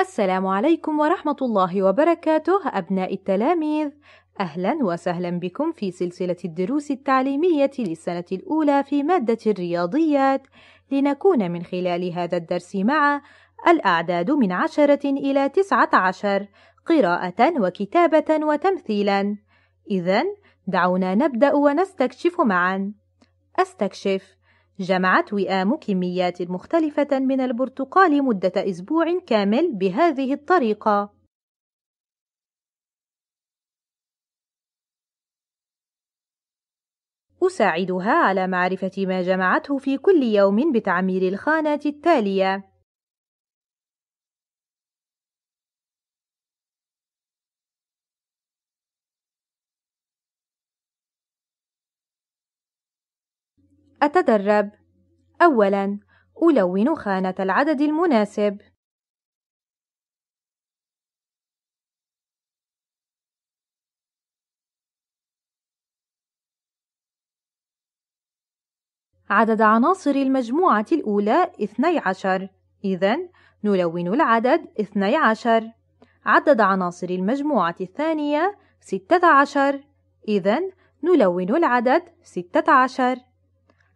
السلام عليكم ورحمة الله وبركاته أبناء التلاميذ أهلا وسهلا بكم في سلسلة الدروس التعليمية للسنة الأولى في مادة الرياضيات لنكون من خلال هذا الدرس مع الأعداد من عشرة إلى تسعة عشر قراءة وكتابة وتمثيلا إذا دعونا نبدأ ونستكشف معا أستكشف جمعت وئام كميات مختلفة من البرتقال مدة أسبوع كامل بهذه الطريقة أساعدها على معرفة ما جمعته في كل يوم بتعمير الخانات التالية أتدرب. أولاً، ألون خانة العدد المناسب. عدد عناصر المجموعة الأولى 12 إذا نلون العدد 12 عدد عناصر المجموعة الثانية 16 إذا نلون العدد 16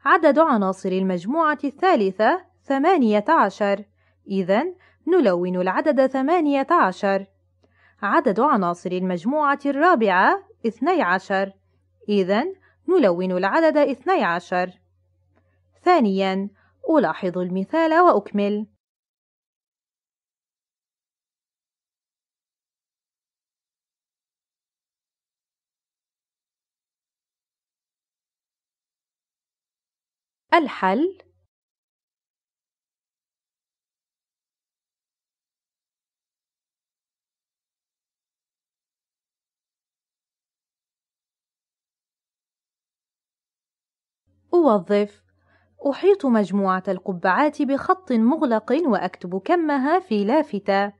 عدد عناصر المجموعة الثالثة ثمانية عشر إذا نلون العدد ثمانية عشر عدد عناصر المجموعة الرابعة اثني عشر إذا نلون العدد اثني عشر ثانياً ألاحظ المثال وأكمل الحل أوظف أحيط مجموعة القبعات بخط مغلق وأكتب كمها في لافتة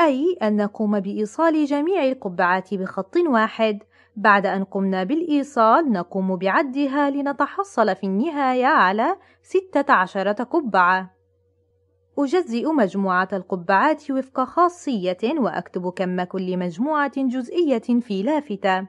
أي أن نقوم بإيصال جميع القبعات بخط واحد بعد أن قمنا بالإيصال نقوم بعدها لنتحصل في النهاية على 16 قبعة أجزئ مجموعة القبعات وفق خاصية وأكتب كم كل مجموعة جزئية في لافتة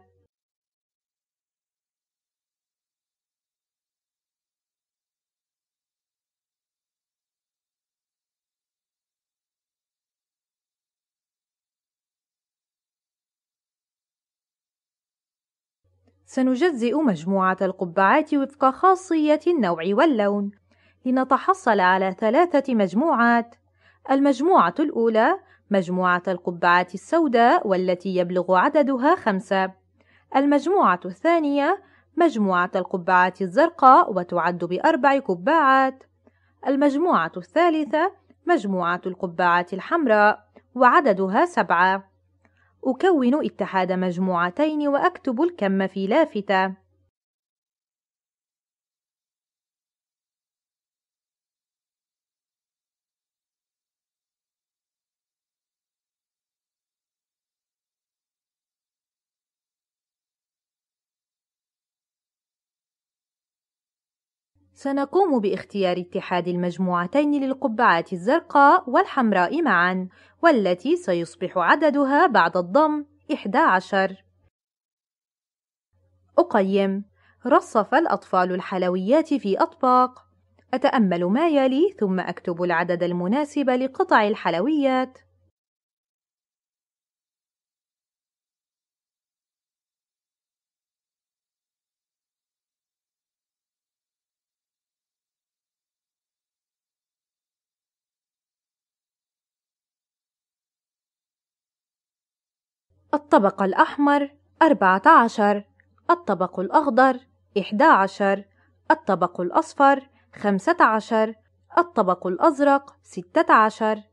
سنجزئ مجموعة القبعات وفق خاصية النوع واللون لنتحصل على ثلاثة مجموعات المجموعة الأولى مجموعة القبعات السوداء والتي يبلغ عددها خمسة المجموعة الثانية مجموعة القبعات الزرقاء وتعد بأربع قبعات المجموعة الثالثة مجموعة القبعات الحمراء وعددها سبعة أكون اتحاد مجموعتين وأكتب الكم في لافتة سنقوم باختيار اتحاد المجموعتين للقبعات الزرقاء والحمراء معا والتي سيصبح عددها بعد الضم 11 أقيم رصف الأطفال الحلويات في أطباق أتأمل ما يلي ثم أكتب العدد المناسب لقطع الحلويات الطبق الأحمر أربعة عشر الطبق الأخضر إحدى عشر الطبق الأصفر خمسة عشر الطبق الأزرق ستة عشر